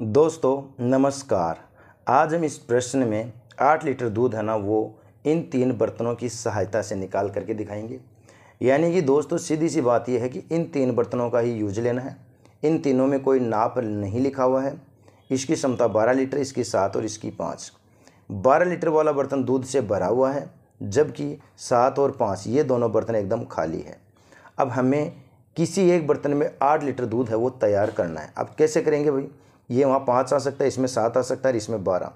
दोस्तों नमस्कार आज हम इस प्रश्न में आठ लीटर दूध है ना वो इन तीन बर्तनों की सहायता से निकाल करके दिखाएंगे यानी कि दोस्तों सीधी सी बात यह है कि इन तीन बर्तनों का ही यूज लेना है इन तीनों में कोई नाप नहीं लिखा हुआ है इसकी क्षमता बारह लीटर इसकी सात और इसकी पाँच बारह लीटर वाला बर्तन दूध से भरा हुआ है जबकि सात और पाँच ये दोनों बर्तन एकदम खाली है अब हमें किसी एक बर्तन में आठ लीटर दूध है वो तैयार करना है अब कैसे करेंगे भाई ये वहाँ पाँच आ सकता है इसमें सात आ सकता है इसमें बारह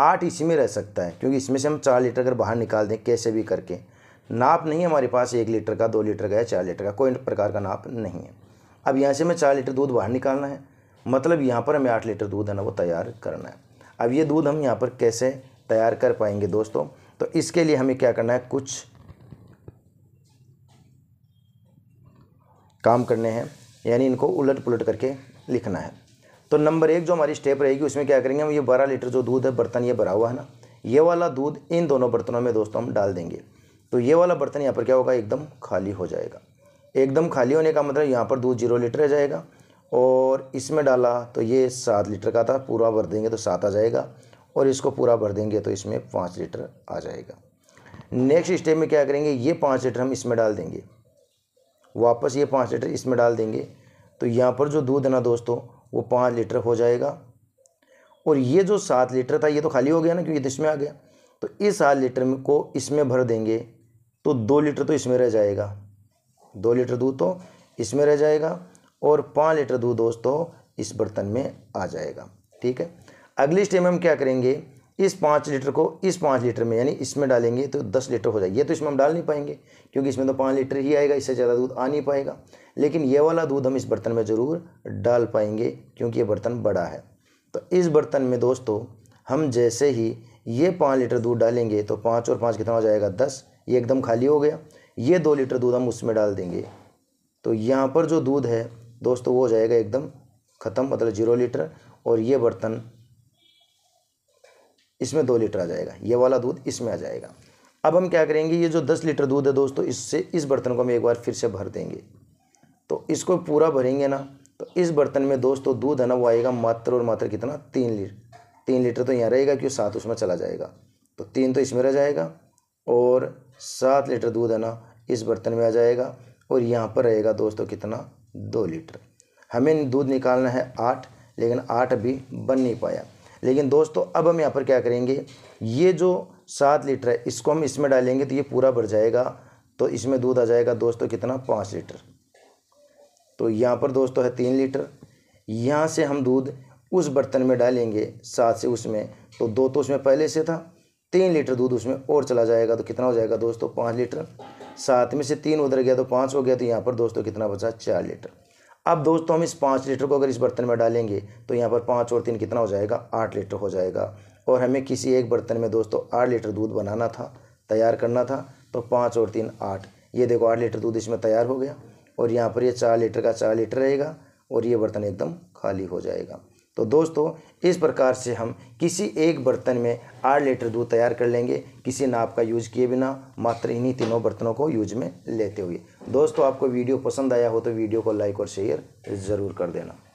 आठ इसी में रह सकता है क्योंकि इसमें से हम चार लीटर अगर बाहर निकाल दें कैसे भी करके नाप नहीं है हमारे पास एक लीटर का दो लीटर का या चार लीटर का कोई प्रकार का नाप नहीं है अब यहाँ से हमें चार लीटर दूध बाहर निकालना है मतलब यहाँ पर हमें आठ लीटर दूध है ना वो तैयार करना है अब ये दूध हम यहाँ पर कैसे तैयार कर पाएंगे दोस्तों तो इसके लिए हमें क्या करना है कुछ काम करने हैं यानी इनको उलट पुलट करके लिखना है तो नंबर एक जो हमारी स्टेप रहेगी उसमें क्या करेंगे हम ये बारह लीटर जो दूध है बर्तन ये भरा हुआ है ना ये वाला दूध इन दोनों बर्तनों में दोस्तों हम डाल देंगे तो ये वाला बर्तन यहाँ पर क्या होगा एकदम खाली हो जाएगा एकदम खाली होने का मतलब यहाँ पर दूध जीरो लीटर रह जाएगा और इसमें डाला तो ये सात लीटर का था पूरा भर देंगे तो सात आ जाएगा और इसको पूरा भर देंगे तो इसमें पाँच लीटर आ जाएगा नेक्स्ट स्टेप में क्या करेंगे ये पाँच लीटर हम इसमें डाल देंगे वापस ये पाँच लीटर इसमें डाल देंगे तो यहाँ पर जो दूध है ना दोस्तों वो पाँच लीटर हो जाएगा और ये जो सात लीटर था ये तो खाली हो गया ना क्योंकि इसमें आ गया तो इस सात लीटर को इसमें भर देंगे तो दो लीटर तो इसमें रह जाएगा दो लीटर दूध तो इसमें रह जाएगा और पाँच लीटर दूध दोस्तों इस बर्तन में आ जाएगा ठीक है अगली स्टेप में हम क्या करेंगे इस पाँच लीटर को इस पाँच लीटर में यानी इसमें डालेंगे तो दस लीटर हो ये तो इसमें हम डाल नहीं पाएंगे क्योंकि इसमें तो पाँच लीटर ही आएगा इससे ज़्यादा दूध आ नहीं पाएगा लेकिन ये वाला दूध हम इस बर्तन में ज़रूर डाल पाएंगे क्योंकि ये बर्तन बड़ा है तो इस बर्तन में दोस्तों हम जैसे ही ये पाँच लीटर दूध डालेंगे तो पाँच और पाँच कितना हो जाएगा दस ये एकदम खाली हो गया ये दो लीटर दूध हम उसमें डाल देंगे तो यहाँ पर जो दूध है दोस्तों वो हो जाएगा एकदम ख़त्म मतलब जीरो लीटर और ये बर्तन इसमें दो लीटर आ जाएगा ये वाला दूध इसमें आ जाएगा अब हम क्या करेंगे ये जो दस लीटर दूध है दोस्तों इससे इस बर्तन को हम एक बार फिर से भर देंगे तो इसको पूरा भरेंगे ना तो इस बर्तन में दोस्तों दूध है ना वो आएगा मात्र और मात्र कितना तीन लीटर तीन लीटर तो यहाँ रहेगा क्यों सात उसमें चला जाएगा तो तीन तो इसमें रह जाएगा और सात लीटर दूध है ना इस बर्तन में आ जाएगा और यहाँ पर रहेगा दोस्तों कितना दो लीटर हमें दूध निकालना है आठ लेकिन आठ अभी बन नहीं पाया लेकिन दोस्तों अब हम यहाँ पर क्या करेंगे ये जो सात लीटर है इसको हम इसमें डालेंगे तो ये पूरा भर जाएगा तो इसमें दूध आ जाएगा दोस्तों कितना पाँच लीटर तो यहाँ पर दोस्तों है तीन लीटर यहाँ से हम दूध उस बर्तन में डालेंगे सात से उसमें तो दो तो उसमें पहले से था तीन लीटर दूध उसमें और चला जाएगा तो कितना हो जाएगा दोस्तों पाँच लीटर सात में से तीन उधर गया तो पाँच हो गया तो यहाँ पर दोस्तों कितना बचा चार लीटर अब दोस्तों हम इस पाँच लीटर को अगर इस बर्तन में डालेंगे तो यहाँ पर पाँच और तीन कितना हो जाएगा आठ लीटर हो जाएगा और हमें किसी एक बर्तन में दोस्तों आठ लीटर दूध बनाना था तैयार करना था तो पाँच और तीन आठ ये देखो आठ लीटर दूध इसमें तैयार हो गया और यहाँ पर ये चार लीटर का चार लीटर रहेगा और ये बर्तन एकदम खाली हो जाएगा तो दोस्तों इस प्रकार से हम किसी एक बर्तन में आठ लीटर दूध तैयार कर लेंगे किसी नाप का यूज किए बिना मात्र इन्हीं तीनों बर्तनों को यूज में लेते हुए दोस्तों आपको वीडियो पसंद आया हो तो वीडियो को लाइक और शेयर ज़रूर कर देना